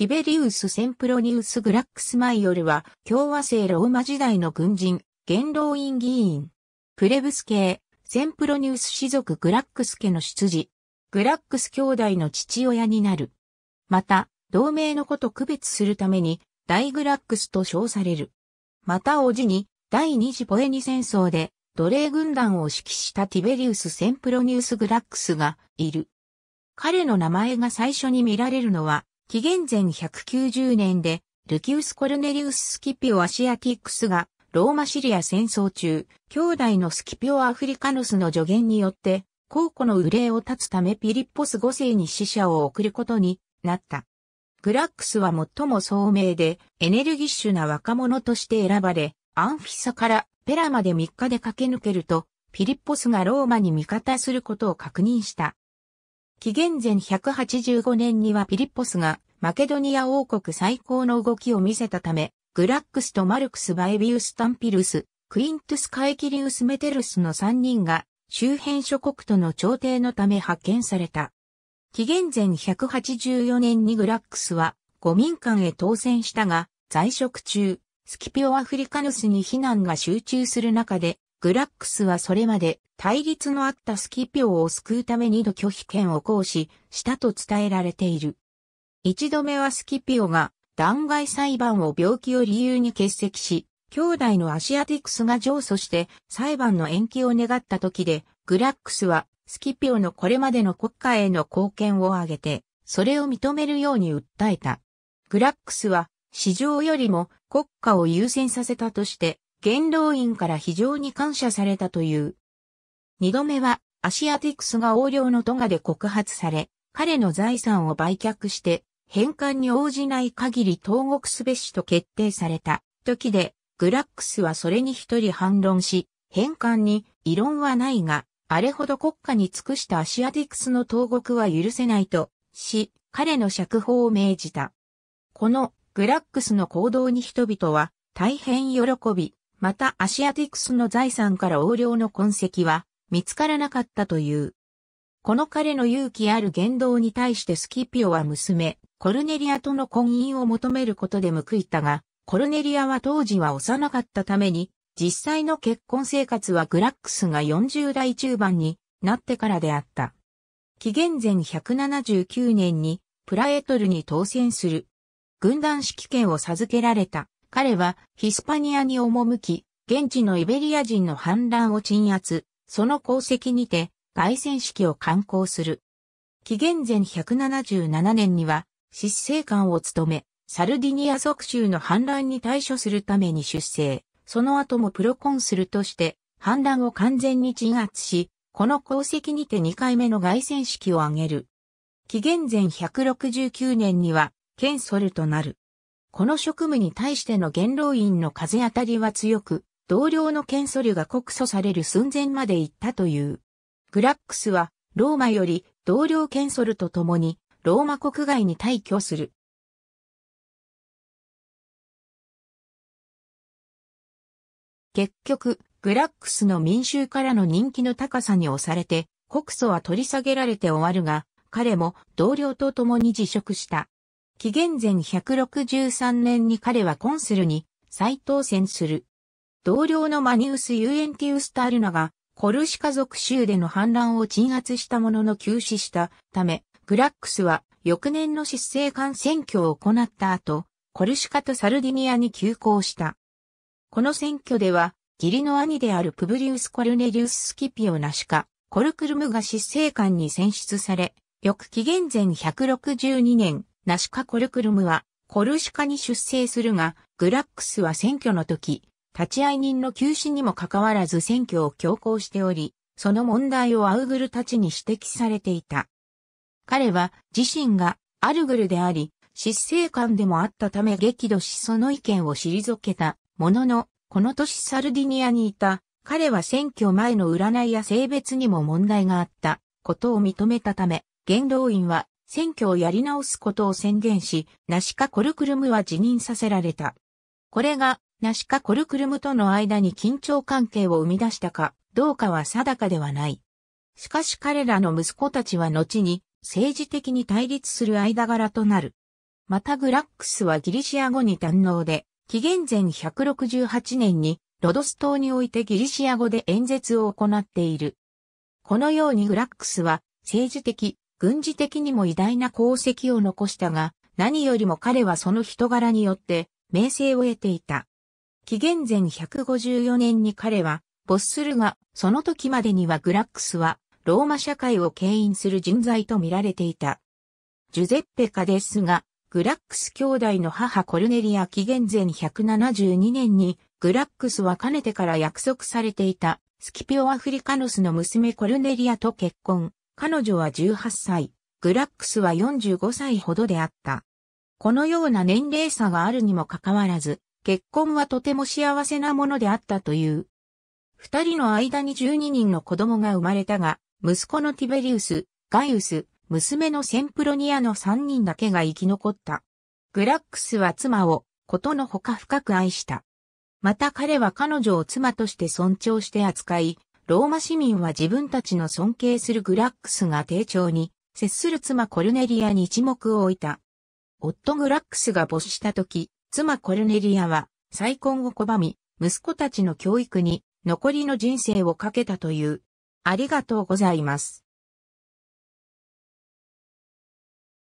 ティベリウス・センプロニウス・グラックスマイオルは、共和制ローマ時代の軍人、元老院議員。プレブス系、センプロニウス氏族グラックス家の出自。グラックス兄弟の父親になる。また、同盟の子と区別するために、大グラックスと称される。また、叔父に、第二次ポエニ戦争で、奴隷軍団を指揮したティベリウス・センプロニウス・グラックスがいる。彼の名前が最初に見られるのは、紀元前190年で、ルキウス・コルネリウス・スキピオ・アシアティックスが、ローマ・シリア戦争中、兄弟のスキピオ・アフリカノスの助言によって、考古の憂いを断つためピリッポス5世に死者を送ることになった。グラックスは最も聡明で、エネルギッシュな若者として選ばれ、アンフィサからペラまで3日で駆け抜けると、ピリッポスがローマに味方することを確認した。紀元前185年にはピリッポスがマケドニア王国最高の動きを見せたため、グラックスとマルクス・バエビウス・タンピルス、クイントゥス・カエキリウス・メテルスの3人が周辺諸国との調停のため派遣された。紀元前184年にグラックスは五民間へ当選したが、在職中、スキピオ・アフリカヌスに避難が集中する中で、グラックスはそれまで対立のあったスキピオを救うために度拒否権を行使したと伝えられている。一度目はスキピオが弾劾裁判を病気を理由に欠席し、兄弟のアシアティクスが上訴して裁判の延期を願った時で、グラックスはスキピオのこれまでの国家への貢献を挙げて、それを認めるように訴えた。グラックスは、市場よりも国家を優先させたとして、元老院から非常に感謝されたという。二度目は、アシアティクスが横領のトガで告発され、彼の財産を売却して、返還に応じない限り投獄すべしと決定された時で、グラックスはそれに一人反論し、返還に異論はないが、あれほど国家に尽くしたアシアティクスの投獄は許せないと、し、彼の釈放を命じた。このグラックスの行動に人々は大変喜び、またアシアティクスの財産から横領の痕跡は見つからなかったという。この彼の勇気ある言動に対してスキピオは娘、コルネリアとの婚姻を求めることで報いたが、コルネリアは当時は幼かったために、実際の結婚生活はグラックスが40代中盤になってからであった。紀元前179年にプラエトルに当選する。軍団指揮権を授けられた。彼はヒスパニアに赴き、現地のイベリア人の反乱を鎮圧。その功績にて、凱旋式を刊行する。紀元前177年には、執政官を務め、サルディニア属州の反乱に対処するために出征。その後もプロコンするとして、反乱を完全に鎮圧し、この功績にて2回目の凱旋式を挙げる。紀元前169年には、ケンソルとなる。この職務に対しての元老院の風当たりは強く、同僚のケンソリュが告訴される寸前まで行ったという。グラックスは、ローマより同僚ケンソルと共に、ローマ国外に退去する。結局、グラックスの民衆からの人気の高さに押されて、告訴は取り下げられて終わるが、彼も同僚と共に辞職した。紀元前163年に彼はコンスルに再当選する。同僚のマニウス・ユエンティウス・タルナが、コルシカ族州での反乱を鎮圧したものの急死したため、グラックスは翌年の執政官選挙を行った後、コルシカとサルディニアに急行した。この選挙では、義理の兄であるプブリウス・コルネリウス・スキピオナシカ、コルクルムが執政官に選出され、翌紀元前162年、ナシカ・コルクルムはコルシカに出征するが、グラックスは選挙の時、立会人の休止にもかかわらず選挙を強行しており、その問題をアウグルたちに指摘されていた。彼は自身がアルグルであり、執政官でもあったため激怒しその意見を退けたものの、この年サルディニアにいた、彼は選挙前の占いや性別にも問題があったことを認めたため、元老院は選挙をやり直すことを宣言し、ナシカ・コルクルムは辞任させられた。これがナシカ・コルクルムとの間に緊張関係を生み出したかどうかは定かではない。しかし彼らの息子たちは後に政治的に対立する間柄となる。またグラックスはギリシア語に堪能で、紀元前168年にロドス島においてギリシア語で演説を行っている。このようにグラックスは政治的、軍事的にも偉大な功績を残したが、何よりも彼はその人柄によって名声を得ていた。紀元前154年に彼は没するが、その時までにはグラックスはローマ社会を牽引する人材と見られていた。ジュゼッペ・カデスが、グラックス兄弟の母コルネリア紀元前172年に、グラックスはかねてから約束されていた、スキピオ・アフリカノスの娘コルネリアと結婚。彼女は18歳、グラックスは45歳ほどであった。このような年齢差があるにもかかわらず、結婚はとても幸せなものであったという。二人の間に12人の子供が生まれたが、息子のティベリウス、ガイウス、娘のセンプロニアの三人だけが生き残った。グラックスは妻をことのほか深く愛した。また彼は彼女を妻として尊重して扱い、ローマ市民は自分たちの尊敬するグラックスが丁重に、接する妻コルネリアに一目を置いた。夫グラックスが没した時、妻コルネリアは再婚を拒み、息子たちの教育に残りの人生をかけたという。ありがとうございます。